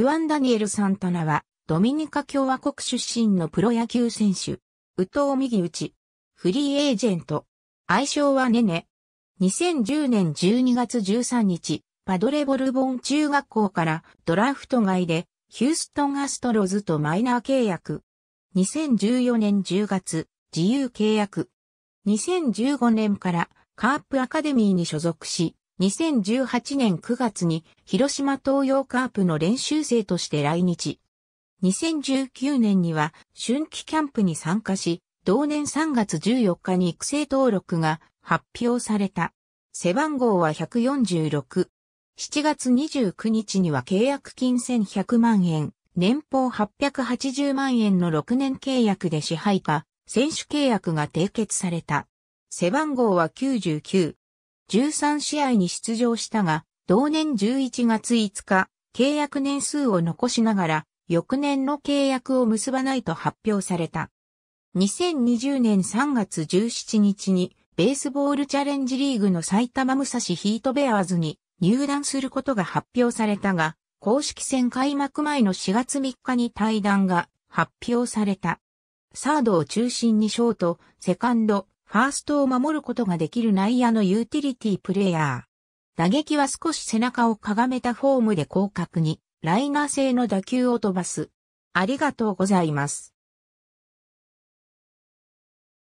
フアン・ダニエル・サンタナは、ドミニカ共和国出身のプロ野球選手。宇藤右打フリーエージェント。愛称はネネ。2010年12月13日、パドレボルボン中学校からドラフト外で、ヒューストンアストロズとマイナー契約。2014年10月、自由契約。2015年からカープアカデミーに所属し、2018年9月に広島東洋カープの練習生として来日。2019年には春季キャンプに参加し、同年3月14日に育成登録が発表された。背番号は146。7月29日には契約金1100万円、年俸880万円の6年契約で支配下、選手契約が締結された。背番号は99。13試合に出場したが、同年11月5日、契約年数を残しながら、翌年の契約を結ばないと発表された。2020年3月17日に、ベースボールチャレンジリーグの埼玉武蔵ヒートベアーズに入団することが発表されたが、公式戦開幕前の4月3日に退団が発表された。サードを中心にショート、セカンド、ファーストを守ることができる内野のユーティリティプレイヤー。打撃は少し背中をかがめたフォームで広角に、ライナー性の打球を飛ばす。ありがとうございます。